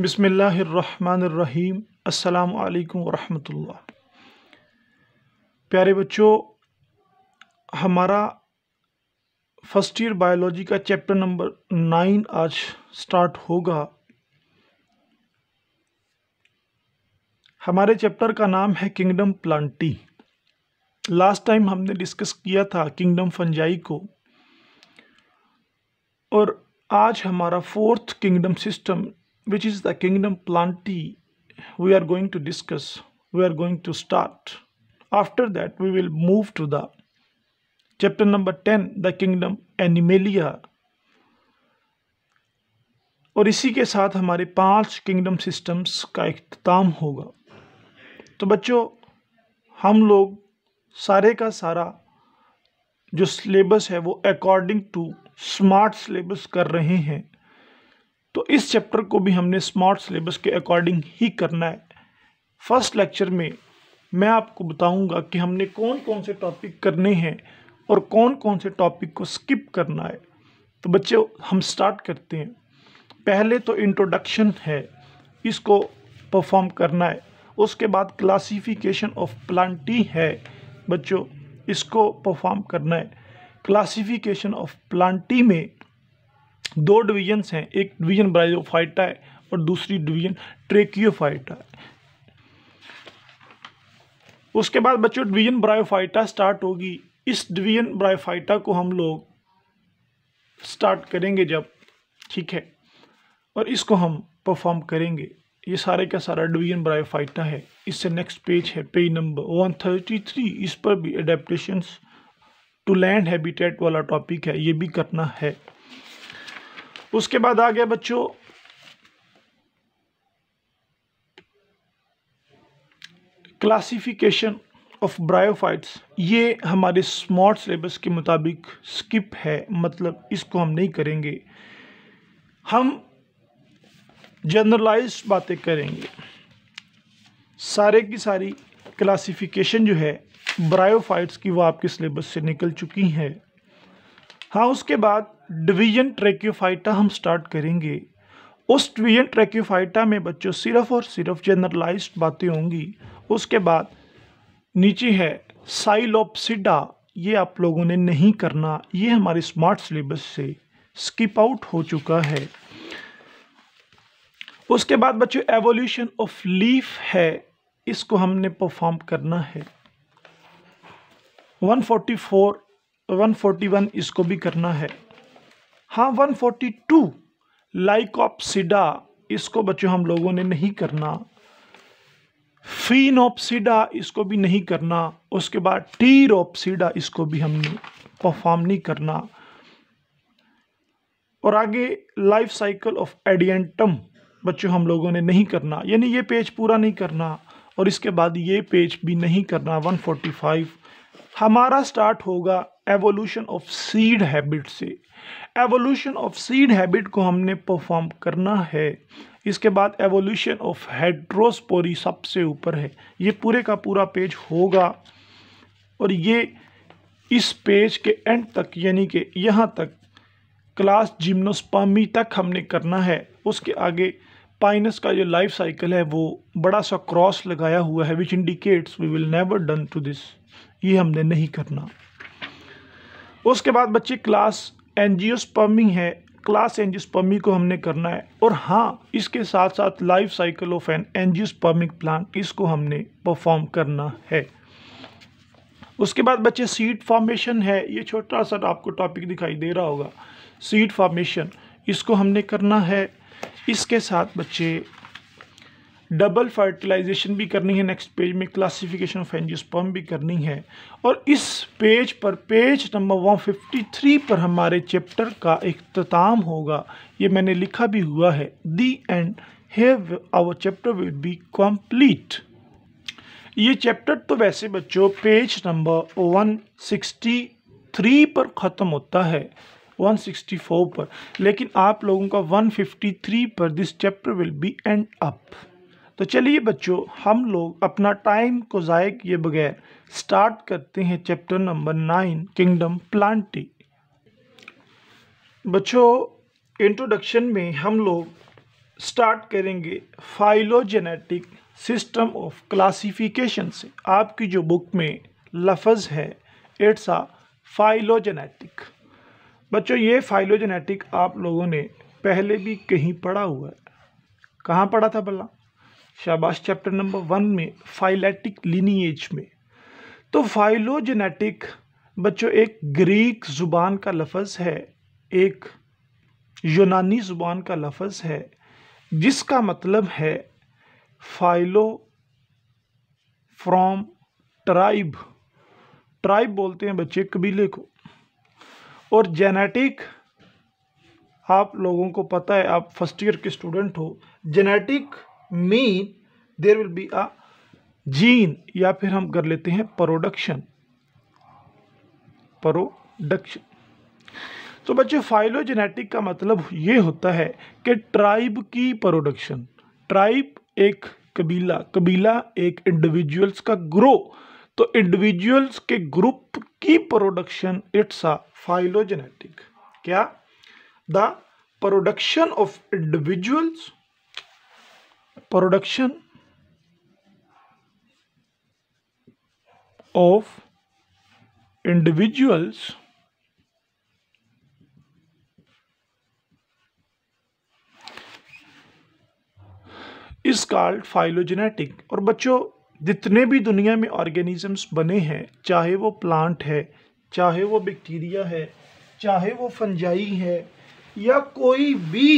बिसमीम् अल्लाम वरहमतुल्लाह प्यारे बच्चों हमारा फर्स्ट ईयर बायोलॉजी का चैप्टर नंबर नाइन आज स्टार्ट होगा हमारे चैप्टर का नाम है किंगडम प्लांटी लास्ट टाइम हमने डिस्कस किया था किंगडम फंजाई को और आज हमारा fourth kingdom system which is the kingdom planty we are going to discuss we are going to start after that we will move to the chapter number 10 the kingdom animalia और इसी के साथ हमारे पांच किंगडम सिस्टम्स का अख्ताम होगा तो बच्चों हम लोग सारे का सारा जो सिलेबस है वो अकॉर्डिंग टू स्मार्ट सिलेबस कर रहे हैं तो इस चैप्टर को भी हमने स्मार्ट सिलेबस के अकॉर्डिंग ही करना है फर्स्ट लेक्चर में मैं आपको बताऊंगा कि हमने कौन कौन से टॉपिक करने हैं और कौन कौन से टॉपिक को स्किप करना है तो बच्चे हम स्टार्ट करते हैं पहले तो इंट्रोडक्शन है इसको परफॉर्म करना है उसके बाद क्लासिफिकेशन ऑफ प्लांटी है बच्चों इसको परफॉर्म करना है क्लासिफिकेशन ऑफ प्लांटी में दो डिवीजन्स हैं एक डिवीजन ब्राइजोफाइटा है और दूसरी डिवीजन ट्रेकियोफाइटा है उसके बाद बच्चों डिवीजन ब्रायोफाइटा स्टार्ट होगी इस डिवीजन ब्रायोफाइटा को हम लोग स्टार्ट करेंगे जब ठीक है और इसको हम परफॉर्म करेंगे ये सारे का सारा डिवीजन ब्रायोफाइटा है इससे नेक्स्ट पेज है page number one thirty three इस पर भी अडेप्टशंस टू लैंड हैबिटेट वाला टॉपिक है ये भी करना है उसके बाद आ गया बच्चों क्लासिफिकेशन ऑफ ब्रायोफाइट्स ये हमारे स्मार्ट सिलेबस के मुताबिक स्किप है मतलब इसको हम नहीं करेंगे हम जनरलाइज बातें करेंगे सारे की सारी क्लासिफिकेशन जो है ब्रायोफाइट्स की वो आपके सिलेबस से निकल चुकी है हाँ उसके बाद डिवीजन ट्रेक्यूफाइटा हम स्टार्ट करेंगे उस डिवीजन ट्रेक्यूफाइटा में बच्चों सिर्फ और सिर्फ जनरलाइज बातें होंगी उसके बाद नीचे है साइलोपसिडा ये आप लोगों ने नहीं करना ये हमारे स्मार्ट सिलेबस से स्किप आउट हो चुका है उसके बाद बच्चों एवोल्यूशन ऑफ लीफ है इसको हमने परफॉर्म करना है 144 141 इसको भी करना है हाँ 142 लाइकोप्सिडा इसको बच्चों हम लोगों ने नहीं करना फिनोप्सिडा इसको भी नहीं करना उसके बाद टीरोप्सिडा इसको भी हमने परफॉर्म नहीं करना और आगे लाइफ साइकिल ऑफ एडियंटम बच्चों हम लोगों ने नहीं करना यानी ये पेज पूरा नहीं करना और इसके बाद ये पेज भी नहीं करना 145 हमारा स्टार्ट होगा एवोल्यूशन ऑफ सीड हैबिट से एवोल्यूशन ऑफ सीड हैबिट को हमने परफॉर्म करना है इसके बाद एवोल्यूशन ऑफ हेड्रोस्पोरी सबसे ऊपर है ये पूरे का पूरा पेज होगा और ये इस पेज के एंड तक यानी कि यहाँ तक क्लास जिम्नोस्पामी तक हमने करना है उसके आगे पाइनस का जो लाइफ साइकिल है वो बड़ा सा क्रॉस लगाया हुआ है which indicates we will never done to this ये हमने नहीं करना उसके बाद बच्चे क्लास एनजियोस्पर्मी है क्लास एनजियोस्पर्मी को हमने करना है और हाँ इसके साथ साथ life cycle of an angiospermic plan इसको हमने परफॉर्म करना है उसके बाद बच्चे सीड फॉर्मेशन है ये छोटा सा आपको टॉपिक दिखाई दे रहा होगा सीड फॉर्मेशन इसको हमने करना है इसके साथ बच्चे डबल फर्टिलाइजेशन भी करनी है नेक्स्ट पेज में क्लासिफिकेशन ऑफ एनजियोस्पर्म भी करनी है और इस पेज पर पेज नंबर 153 पर हमारे चैप्टर का अख्ताम होगा ये मैंने लिखा भी हुआ है the end have our chapter will be complete ये चैप्टर तो वैसे बच्चों पेज नंबर 163 पर ख़त्म होता है 164 पर लेकिन आप लोगों का 153 पर this chapter will be end up तो चलिए बच्चों हम लोग अपना टाइम को ज़ाय किए बगैर स्टार्ट करते हैं chapter number nine kingdom plantae बच्चों इंट्रोडक्शन में हम लोग स्टार्ट करेंगे फाइलोजेनेटिक सिस्टम ऑफ क्लासिफिकेशन से आपकी जो बुक में लफज है इट्स आ फाइलोजेनेटिक बच्चों ये फाइलोजेनेटिक आप लोगों ने पहले भी कहीं पढ़ा हुआ है कहाँ पढ़ा था भला शाबाश चैप्टर नंबर वन में फाइलेटिक लिनिएज में तो फाइलोजेनेटिक बच्चों एक ग्रीक ज़ुबान का लफज है एक यूनानी ज़ुबान का लफज है जिसका मतलब है फाइलो फ्रॉम ट्राइब ट्राइब बोलते हैं बच्चे कबीले को और जेनेटिक आप लोगों को पता है आप फर्स्ट ईयर के स्टूडेंट हो genetic mean there will be a gene या फिर हम कर लेते हैं प्रोडक्शन प्रोडक्शन तो बच्चे फाइलोजेनेटिक का मतलब ये होता है कि ट्राइब की प्रोडक्शन ट्राइब एक कबीला कबीला एक इंडिविजुअल्स का ग्रो तो इंडिविजुअल्स के ग्रुप की प्रोडक्शन इट्स अ फाइलोजेनेटिक क्या the production of individuals production of individuals is called phylogenetic और बच्चों जितने भी दुनिया में ऑर्गेनिजम्स बने हैं चाहे वो प्लांट है चाहे वो बैक्टीरिया है चाहे वो फंजाई है या कोई भी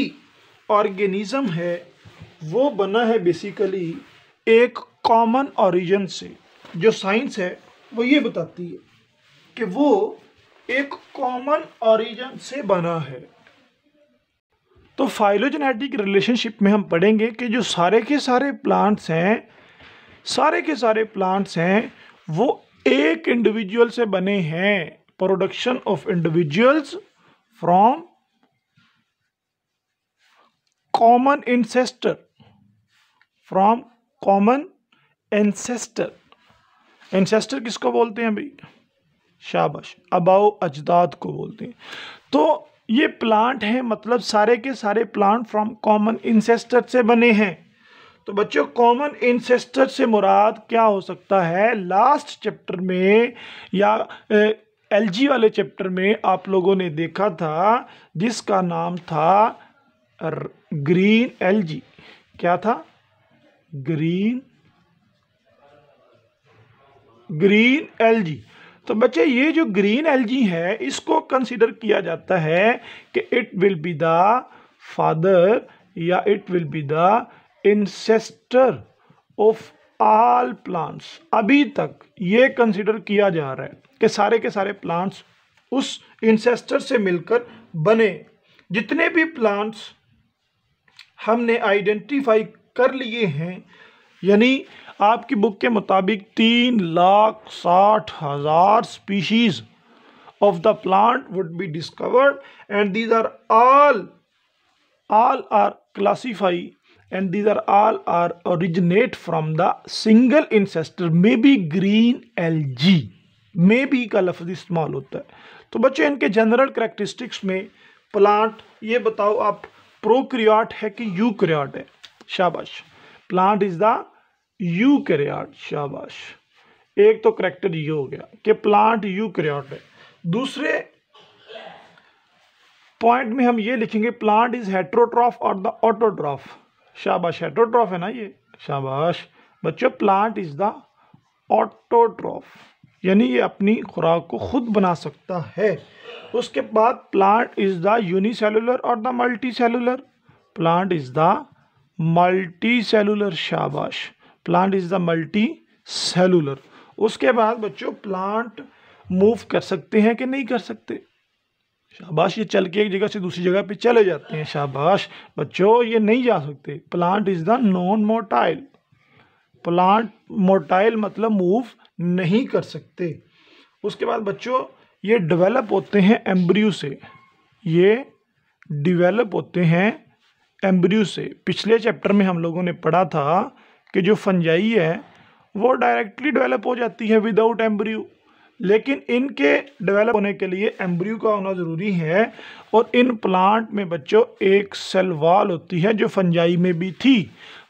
ऑर्गेनिज्म है वो बना है बेसिकली एक कॉमन ओरिजिन से जो साइंस है वो ये बताती है कि वो एक कॉमन ओरिजिन से बना है तो फाइलोजेनेटिक रिलेशनशिप में हम पढ़ेंगे कि जो सारे के सारे प्लांट्स हैं सारे के सारे प्लांट्स हैं वो एक इंडिविजुअल से बने हैं production of individuals from common ancestor from common ancestor ancestor किसको बोलते हैं भाई शाबाश अबाओ अजदाद को बोलते हैं तो ये प्लांट हैं मतलब सारे के सारे प्लांट फ्रॉम कॉमन इंसेस्टर से बने हैं तो बच्चों कॉमन इंसेस्टर से मुराद क्या हो सकता है लास्ट चैप्टर में या एलजी वाले चैप्टर में आप लोगों ने देखा था जिसका नाम था ग्रीन एलजी क्या था ग्रीन ग्रीन एलजी तो बच्चे ये जो ग्रीन एलजी है इसको कंसिडर किया जाता है कि it will be the father या it will be the ancestor of all plants अभी तक ये कंसिडर किया जा रहा है कि सारे के सारे प्लांट्स उस इंसेस्टर से मिलकर बने जितने भी प्लांट्स हमने आइडेंटिफाई कर लिए हैं यानी आपकी बुक के मुताबिक तीन लाख साठ हज़ार species of the plant would be discovered and these are all all are classify and these are all are originate from the single ancestor may be green algae may be का लफ्ज इस्तेमाल होता है तो बच्चे इनके general characteristics में plant ये बताओ आप प्रो क्रियाट है कि यू क्रियाट है शाबाश plant is the eukaryote शाबाश एक तो करेक्टर ये हो गया कि प्लांट यू कैरियाट है दूसरे पॉइंट में हम ये लिखेंगे प्लांट इज हेट्रोट्रॉफ और द ऑटोट्रॉफ शाबाश हेट्रोट्रॉफ है ना ये शाबाश बच्चों प्लांट इज द ऑटोट्रॉफ यानी ये अपनी खुराक को खुद बना सकता है उसके बाद प्लांट इज द यूनिसेलुलर और the multicellular plant is the multicellular शाबाश plant is the multicellular उसके बाद बच्चों प्लांट मूव कर सकते हैं कि नहीं कर सकते शाबाश ये चल के एक जगह से दूसरी जगह पे चले जाते हैं शाबाश बच्चों ये नहीं जा सकते plant is the non motile plant motile मतलब मूव नहीं कर सकते उसके बाद बच्चों ये डेवलप होते हैं एम्ब्रियो से ये डिवेलप होते हैं एम्ब्रियो से पिछले चैप्टर में हम लोगों ने पढ़ा था कि जो फंजाई है वो डायरेक्टली डेवलप हो जाती है विदाउट एम्ब्रियो लेकिन इनके डेवलप होने के लिए एम्ब्रियो का होना ज़रूरी है और इन प्लांट में बच्चों एक सेल वाल होती है जो फंजाई में भी थी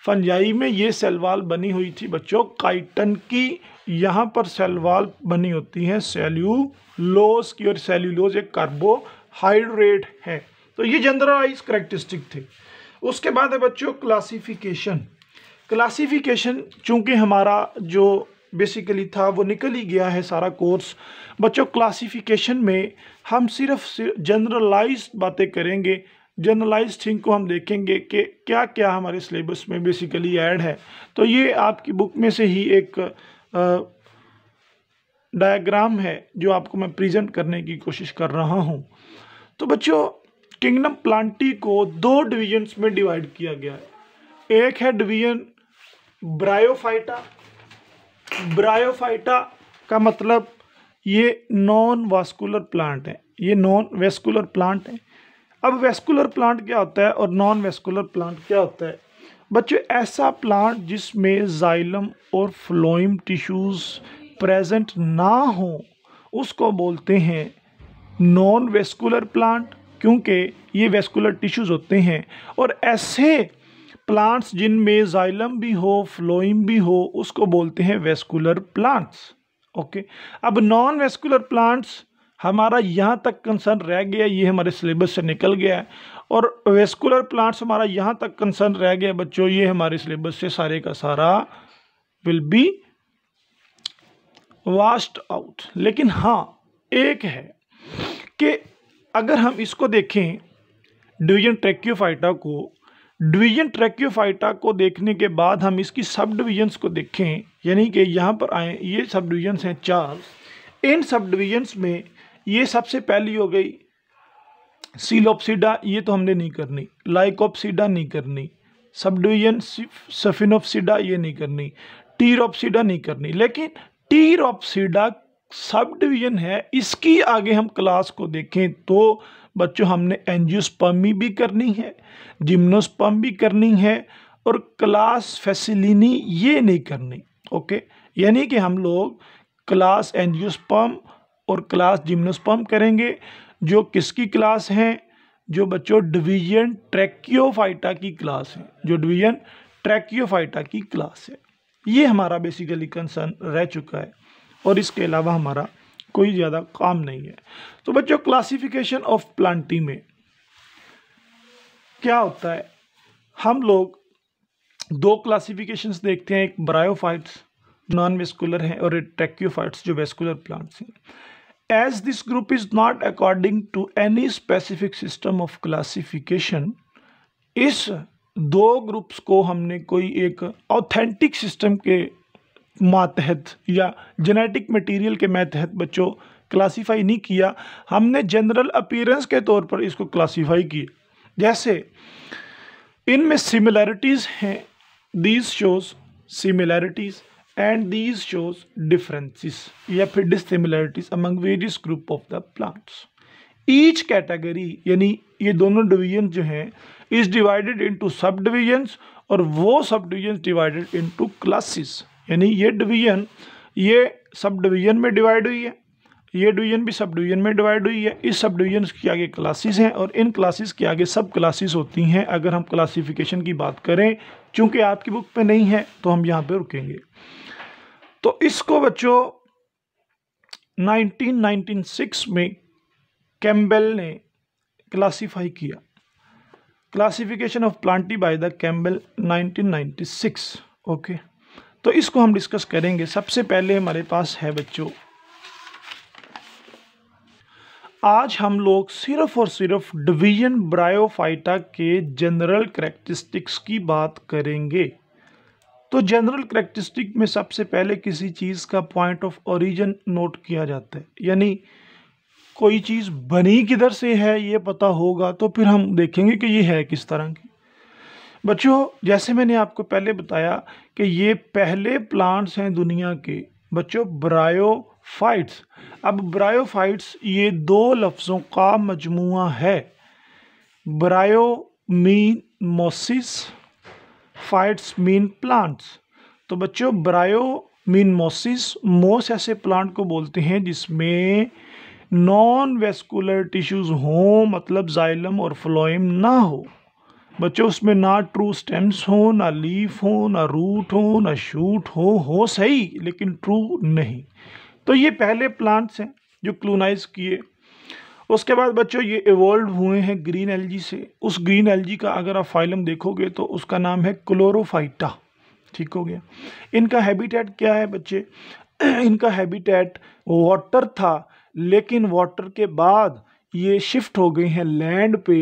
फंजाई में ये सेल वाल बनी हुई थी बच्चों काइटन की यहाँ पर सेल वाल बनी होती है सेल्यूलोस की और सेल्यूलोज एक कार्बोहाइड्रेट है तो ये जनरलाइज करेक्टरिस्टिक थी उसके बाद है बच्चों क्लासिफिकेशन क्लासिफिकेशन चूँकि हमारा जो बेसिकली था वो निकल ही गया है सारा कोर्स बच्चों क्लासिफिकेशन में हम सिर्फ जनरलाइज बातें करेंगे जनरलाइज थिंग को हम देखेंगे कि क्या क्या हमारे सिलेबस में बेसिकली ऐड है तो ये आपकी बुक में से ही एक डायग्राम है जो आपको मैं प्रेजेंट करने की कोशिश कर रहा हूँ तो बच्चों किंगडम प्लांटी को दो डिवीजन्स में डिवाइड किया गया है एक है डिवीजन ब्रायोफाइटा ब्रायोफाइटा का मतलब ये नॉन वास्कुलर प्लांट है ये नॉन वेस्कुलर प्लांट है अब वेस्कुलर प्लांट क्या होता है और नॉन वेस्कुलर प्लांट क्या होता है बच्चों ऐसा प्लांट जिसमें जाइलम और फ्लोइम टिश्यूज़ प्रेजेंट ना हो उसको बोलते हैं नॉन वेस्कुलर प्लांट क्योंकि ये वेस्कुलर टिश्यूज़ होते हैं और ऐसे प्लांट्स जिनमें जाइलम भी हो फ्लोइम भी हो उसको बोलते हैं वेस्कुलर प्लांट्स ओके अब नॉन वेस्कुलर प्लांट्स हमारा यहाँ तक कंसर्न रह गया ये हमारे सिलेबस से निकल गया है और वेस्कुलर प्लांट्स हमारा यहाँ तक कंसर्न रह गया बच्चों ये हमारे सिलेबस से सारे का सारा विल बी वास्ट आउट लेकिन हाँ एक है कि अगर हम इसको देखें डिवीजन ट्रैक्योफाइटा को डिवीजन ट्रैक्योफाइटा को देखने के बाद हम इसकी सब डिवीजन्स को देखें यानी कि यहाँ पर आए ये सब डिवीजन्स हैं चार इन सब डिवीजन्स में ये सबसे पहली हो गई सीलोपसीडा ये तो हमने नहीं करनी लाइकोपसीडा नहीं करनी सब डिवीजन सफिनोपसीडा ये नहीं करनी टीरोपसीडा नहीं करनी लेकिन टीरोपसीडा सब डिवीज़न है इसकी आगे हम क्लास को देखें तो बच्चों हमने एनजियोस्पर्मी भी करनी है जिम्नोस्पर्म भी करनी है और क्लास फैसिलिनी ये नहीं करनी ओके यानी कि हम लोग क्लास एनजियोस्पर्म और क्लास जिम्नोस्पर्म करेंगे जो किसकी क्लास हैं जो बच्चों डिवीजन ट्रैक्योफाइटा की क्लास है जो डिवीजन ट्रैक्योफाइटा की क्लास है ये हमारा बेसिकली कंसर्न रह चुका है और इसके अलावा हमारा कोई ज़्यादा काम नहीं है तो बच्चों क्लासिफिकेशन ऑफ प्लांटी में क्या होता है हम लोग दो क्लासिफिकेशंस देखते हैं एक ब्रायोफाइट्स नॉन वेस्कुलर हैं और एक ट्रैक्योफाइट्स जो वेस्कुलर प्लांट्स हैं as this group is not according to any specific system of classification इस दो ग्रुप्स को हमने कोई एक ऑथेंटिक सिस्टम के मातहत या जेनेटिक मटेरियल के मातहत बच्चों क्लासीफाई नहीं किया हमने जनरल अपीयरेंस के तौर पर इसको क्लासीफाई किया जैसे इनमें सिमिलैरिटीज़ हैं these shows similarities and these shows differences या फिर dissimilarities among various group of the plants each category यानी ये दोनों डिवीजन जो हैं is divided into sub divisions और वो सब डिवीजन्स डिवाइडेड इनटू क्लासेस यानी ये डिवीज़न ये सब डिवीज़न में डिवाइड हुई है ये डिवीज़न भी सब डिवीज़न में डिवाइड हुई है इस सब डिवीज़न के आगे क्लासेस हैं और इन क्लासेस के आगे सब क्लासेस होती हैं अगर हम क्लासिफिकेशन की बात करें चूँकि आपकी बुक पे नहीं है तो हम यहाँ पे रुकेंगे तो इसको बच्चों 1996 में कैम्बेल ने क्लासीफाई किया classification of plantae by the Campbell six okay okay. तो इसको हम डिस्कस करेंगे सबसे पहले हमारे पास है बच्चों आज हम लोग सिर्फ और सिर्फ डिवीजन ब्रायोफाइटा के जनरल करेक्टरिस्टिक्स की बात करेंगे तो जनरल करेक्टरिस्टिक में सबसे पहले किसी चीज़ का पॉइंट ऑफ ओरिजिन नोट किया जाता है यानी कोई चीज़ बनी किधर से है ये पता होगा तो फिर हम देखेंगे कि ये है किस तरह की बच्चों जैसे मैंने आपको पहले बताया कि ये पहले प्लांट्स हैं दुनिया के बच्चों ब्रायोफाइट्स अब ब्रायोफाइट्स ये दो लफ्ज़ों का मजमू है bryo mean mosses phytes mean plants तो बच्चों ब्रायो मीन मोसिस मोस ऐसे प्लांट को बोलते हैं जिसमें नॉन वेस्कुलर टिश्यूज़ हों मतलब जाइलम और फ्लोइम ना हो बच्चों उसमें ना ट्रू स्टेम्स हो ना लीफ हो ना रूट हो ना शूट हो हो सही लेकिन ट्रू नहीं तो ये पहले प्लांट्स हैं जो क्लोनाइज किए उसके बाद बच्चों ये इवॉल्व हुए हैं ग्रीन एलजी से उस ग्रीन एलजी का अगर आप फाइलम देखोगे तो उसका नाम है क्लोरोफाइटा ठीक हो गया इनका हैबिटेट क्या है बच्चे इनका हैबिटेट वाटर था लेकिन वाटर के बाद ये शिफ्ट हो गए हैं लैंड पे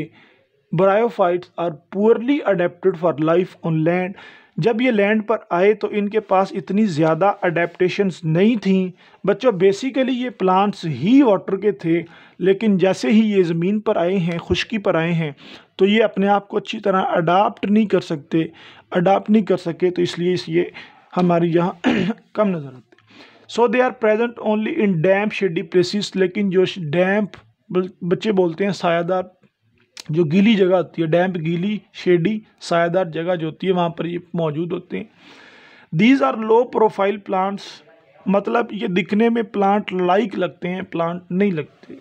bryophytes are poorly adapted for life on land जब ये लैंड पर आए तो इनके पास इतनी ज़्यादा अडेप्टशंस नहीं थी बच्चों बेसिकली ये प्लांट्स ही वाटर के थे लेकिन जैसे ही ये ज़मीन पर आए हैं खुश्की पर आए हैं तो ये अपने आप को अच्छी तरह अडाप्ट नहीं कर सकते अडाप्ट नहीं कर सके तो इसलिए इस ये हमारे यहाँ कम नज़र आते so they are present only in damp shady places लेकिन जो डैम्प बच्चे बोलते हैं सायादार जो गीली जगह होती है डैम्प गीली शेडी सायादार जगह जो होती है वहाँ पर ये मौजूद होते हैं these are low profile plants मतलब ये दिखने में प्लांट लाइक लगते हैं प्लांट नहीं लगते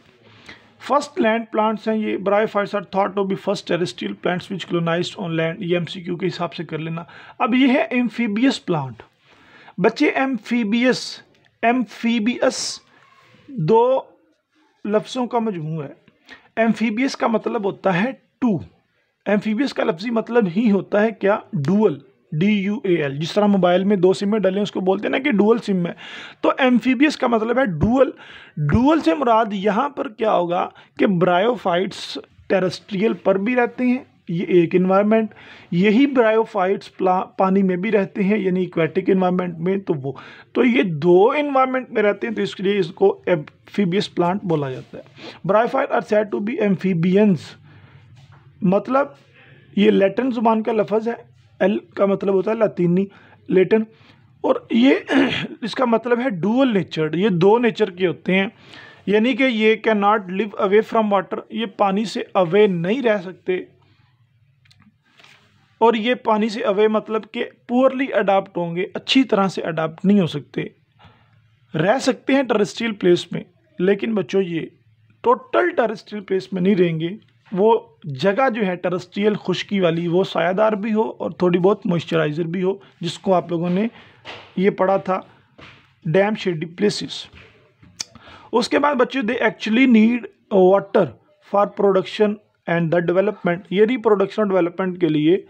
फर्स्ट लैंड प्लांट्स हैं ये bryophytes are thought to be first terrestrial plants which colonize on land ये एमसीक्यू के हिसाब से कर लेना अब ये है एम्फीबियस प्लांट बच्चे एम्फीबियस एम्फीबियस दो लफ्ज़ों का मजमू है एम्फीबियस का मतलब होता है टू एम्फीबियस का लफ्जी मतलब ही होता है क्या dual D U A L जिस तरह मोबाइल में दो में डले उसको बोलते हैं ना कि डुअल सिम है तो एम्फीबियस का मतलब है डुअल डुअल से मुराद यहाँ पर क्या होगा कि ब्रायोफाइट्स टेरेस्ट्रियल पर भी रहते हैं ये एक इन्वायरमेंट यही ब्रायोफाइट्स पानी में भी रहते हैं यानी इक्वेटिक इन्वायरमेंट में तो वो तो ये दो इन्वायरमेंट में रहते हैं तो इसके लिए इसको एम्फीबियस प्लांट बोला जाता है bryophyte are said to be amphibians मतलब ये लेटिन जुबान का लफज है एल का मतलब होता है लातीनी लेटिन और ये इसका मतलब है डुअल नेचर ये दो नेचर के होते हैं यानी कि ये can not live away from water ये पानी से अवे नहीं रह सकते और ये पानी से अवे मतलब कि पुअरली अडाप्ट होंगे अच्छी तरह से अडाप्ट नहीं हो सकते रह सकते हैं टेरेस्ट्रियल प्लेस में लेकिन बच्चों ये टोटल टेरेस्ट्रियल प्लेस में नहीं रहेंगे वो जगह जो है टेरेस्ट्रियल खुश्की वाली वो सायादार भी हो और थोड़ी बहुत मॉइस्चराइज़र भी हो जिसको आप लोगों ने ये पढ़ा था डैम शेडी प्लेसेस उसके बाद बच्चों they actually need water for production and the development ये रिप्रोडक्शन और डेवलपमेंट के लिए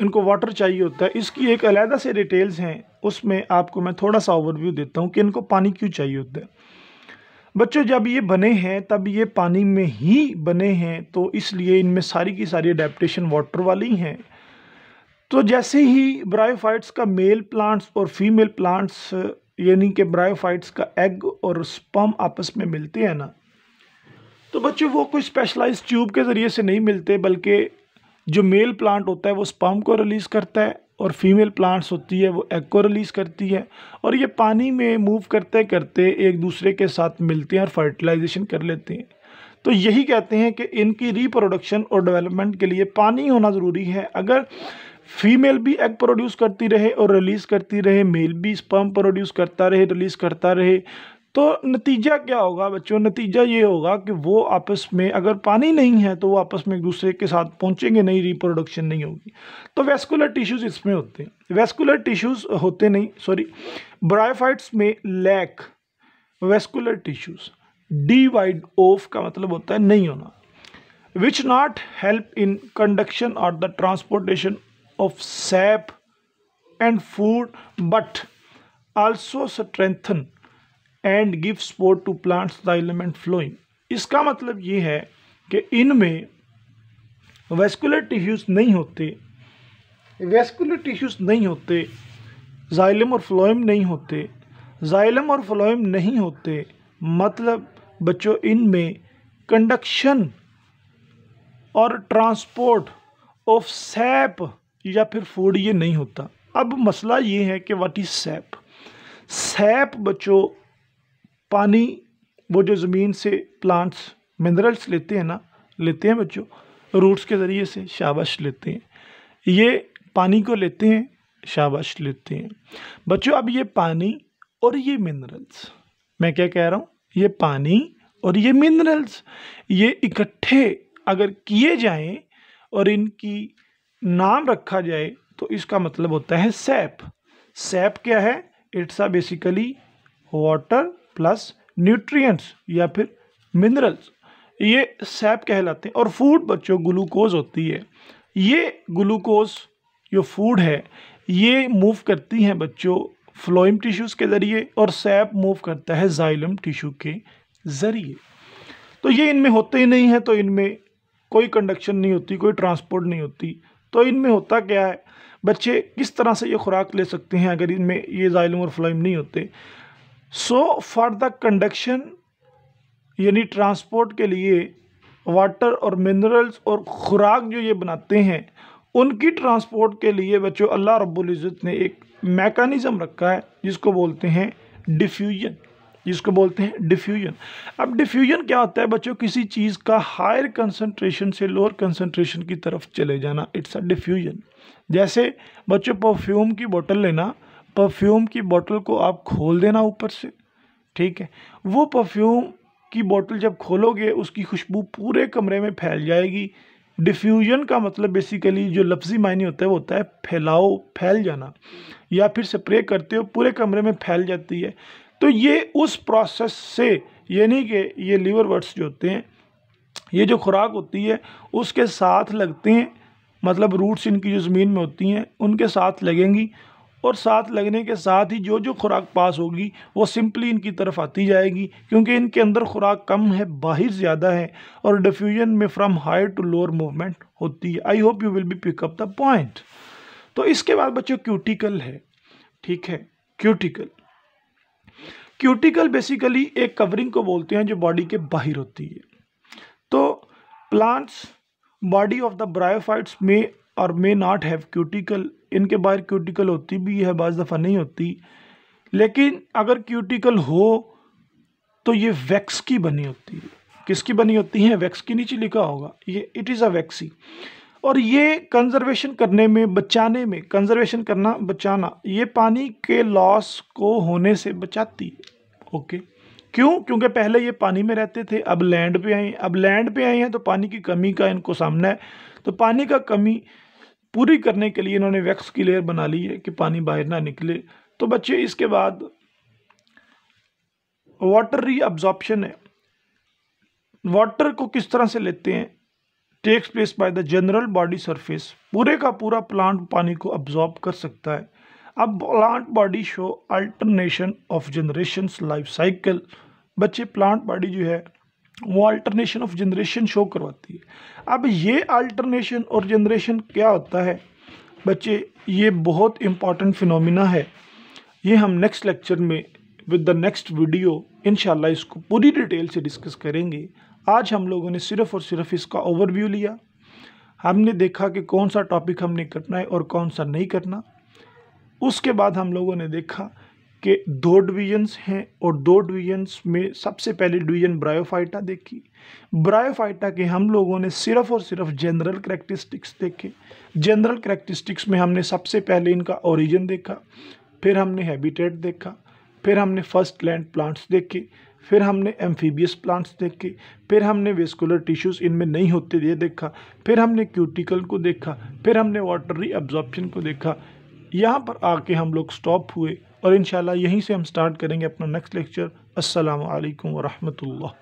इनको वाटर चाहिए होता है इसकी एक अलहदा से डिटेल्स हैं उसमें आपको मैं थोड़ा सा ओवरव्यू देता हूँ कि इनको पानी क्यों चाहिए होता है बच्चों जब ये बने हैं तब ये पानी में ही बने हैं तो इसलिए इनमें सारी की सारी अडेप्टशन वाटर वाली हैं तो जैसे ही ब्रायोफाइट्स का मेल प्लांट्स और फीमेल प्लांट्स यानी कि ब्रायोफाइट्स का एग और स्पम आपस में मिलते हैं ना तो बच्चों वो कोई स्पेशलाइज ट्यूब के ज़रिए से नहीं मिलते बल्कि जो मेल प्लांट होता है वो स्पम को रिलीज़ करता है और फीमेल प्लांट्स होती है वो एग को रिलीज़ करती है और ये पानी में मूव करते करते एक दूसरे के साथ मिलते हैं और फर्टिलाइजेशन कर लेते हैं तो यही कहते हैं कि इनकी रिप्रोडक्शन और डेवलपमेंट के लिए पानी होना ज़रूरी है अगर फीमेल भी एग प्रोड्यूस करती रहे और रिलीज़ करती रहे मेल भी स्पम प्रोड्यूस करता रहे रिलीज़ करता रहे तो नतीजा क्या होगा बच्चों नतीजा ये होगा कि वो आपस में अगर पानी नहीं है तो वो आपस में एक दूसरे के साथ पहुँचेंगे नहीं रिप्रोडक्शन नहीं होगी तो वेस्कुलर टिश्यूज़ इसमें होते हैं वेस्कुलर टिश्यूज़ होते नहीं सॉरी ब्रायोफाइट्स में lack vascular tissues devoid of का मतलब होता है नहीं होना which not help in conduction और the transportation of sap and food but also strengthen and give support to plants the element flowing इसका मतलब ये है कि इनमें वेस्कुलर टिश्यूज़ नहीं होते वेस्कुलर टिश्यूज़ नहीं होते जाइलम और फ्लोइम नहीं होते जाइलम और फ्लोइम नहीं होते मतलब बच्चों इनमें कंडक्शन और ट्रांसपोर्ट ऑफ सैप या फिर फूड ये नहीं होता अब मसला ये है कि व्हाट इज़ सैप सैप बच्चों पानी वो जो ज़मीन से प्लांट्स मिनरल्स लेते हैं ना लेते हैं बच्चों रूट्स के ज़रिए से शाबाश लेते हैं ये पानी को लेते हैं शाबाश लेते हैं बच्चों अब ये पानी और ये मिनरल्स मैं क्या कह रहा हूँ ये पानी और ये मिनरल्स ये इकट्ठे अगर किए जाएं और इनकी नाम रखा जाए तो इसका मतलब होता है सैप सैप क्या है it's uh basically water plus nutrients या फिर मिनरल्स ये सैप कहलाते हैं और फूड बच्चों ग्लूकोज होती है ये ग्लूकोज जो फूड है ये मूव करती हैं बच्चों फ्लोइम टिश्यूज़ के ज़रिए और सैप मूव करता है जाइलम टिश्यू के ज़रिए तो ये इनमें होते ही नहीं है तो इनमें कोई कंडक्शन नहीं होती कोई ट्रांसपोर्ट नहीं होती तो इनमें होता क्या है बच्चे किस तरह से ये खुराक ले सकते हैं अगर इनमें ये जाइलम और फ्लोइम नहीं होते सो फॉर द कंडक्शन यानी ट्रांसपोर्ट के लिए वाटर और मिनरल्स और ख़ुराक जो ये बनाते हैं उनकी ट्रांसपोर्ट के लिए बच्चों अल्लाह रब्बुल इज़्ज़त ने एक मेकानिज़म रखा है जिसको बोलते हैं डिफ्यूजन जिसको बोलते हैं डिफ्यूजन अब डिफ्यूजन क्या होता है बच्चों किसी चीज़ का हायर कंसंट्रेशन से लोअर कंसंट्रेशन की तरफ चले जाना इट्स अ डिफ्यूजन जैसे बच्चों परफ्यूम की बोतल लेना परफ्यूम की बोतल को आप खोल देना ऊपर से ठीक है वो परफ्यूम की बोतल जब खोलोगे उसकी खुशबू पूरे कमरे में फैल जाएगी डिफ्यूजन का मतलब बेसिकली जो लफ्जी मायने होता है वो होता है फैलाओ फैल जाना या फिर स्प्रे करते हो पूरे कमरे में फैल जाती है तो ये उस प्रोसेस से यानी कि ये लीवर वर्ड्स जो होते हैं ये जो खुराक होती है उसके साथ लगते हैं मतलब रूट्स इनकी जो ज़मीन में होती हैं उनके साथ लगेंगी और साथ लगने के साथ ही जो जो खुराक पास होगी वो सिंपली इनकी तरफ आती जाएगी क्योंकि इनके अंदर खुराक कम है बाहर ज़्यादा है और डिफ्यूजन में from higher to lower movement होती है I hope you will be pick up the point तो इसके बाद बच्चों क्यूटिकल है ठीक है क्यूटिकल क्यूटिकल बेसिकली एक कवरिंग को बोलते हैं जो बॉडी के बाहर होती है तो plants body of the bryophytes में और मे नॉट हैव क्यूटिकल इनके बाहर क्यूटिकल होती भी है बज़ दफ़ा नहीं होती लेकिन अगर क्यूटिकल हो तो ये वैक्स की बनी होती है किसकी बनी होती है वैक्स की नीचे लिखा होगा ये इट इज़ अ वैक्सी और ये कंजर्वेशन करने में बचाने में कंजर्वेशन करना बचाना ये पानी के लॉस को होने से बचाती है ओके क्यों क्योंकि पहले ये पानी में रहते थे अब लैंड पे आए अब लैंड पे आए हैं तो पानी की कमी का इनको सामना है तो पानी का कमी पूरी करने के लिए इन्होंने वैक्स की लेयर बना ली है कि पानी बाहर ना निकले तो बच्चे इसके बाद वाटर रीअब्जॉर्प्शन है वाटर को किस तरह से लेते हैं takes place by the general body surface पूरे का पूरा प्लांट पानी को अब्जॉर्ब कर सकता है अब plant body show alternation of generation life cycle बच्चे प्लांट बॉडी जो है वो अल्टरनेशन ऑफ जनरेशन शो करवाती है अब ये अल्टरनेशन और जनरेशन क्या होता है बच्चे ये बहुत इम्पॉर्टेंट फिनोमिना है ये हम नेक्स्ट लेक्चर में with the next video in इसको पूरी डिटेल से डिस्कस करेंगे आज हम लोगों ने सिर्फ़ और सिर्फ इसका ओवरव्यू लिया हमने देखा कि कौन सा टॉपिक हमने करना है और कौन सा नहीं करना उसके बाद हम लोगों ने देखा के दो डिवीजन्स हैं और दो डिवीजन्स में सबसे पहले डिवीजन ब्रायोफाइटा देखी ब्रायोफाइटा के हम लोगों ने सिर्फ और सिर्फ जनरल करेक्टरिस्टिक्स देखे जनरल करेक्टरिस्टिक्स में हमने सबसे पहले इनका ओरिजिन देखा फिर हमने हैबिटेट देखा फिर हमने फर्स्ट लैंड प्लांट्स देखे फिर हमने एम्फीबियस प्लांट्स देखे फिर हमने वेस्कुलर टिश्यूज इनमें नहीं होते ये देखा फिर हमने क्यूटिकल को देखा फिर हमने वाटर री एब्जॉर्प्शन को देखा यहाँ पर आके हम लोग स्टॉप हुए और इन यहीं से हम स्टार्ट करेंगे अपना नेक्स्ट लेक्चर असलकम वरहमल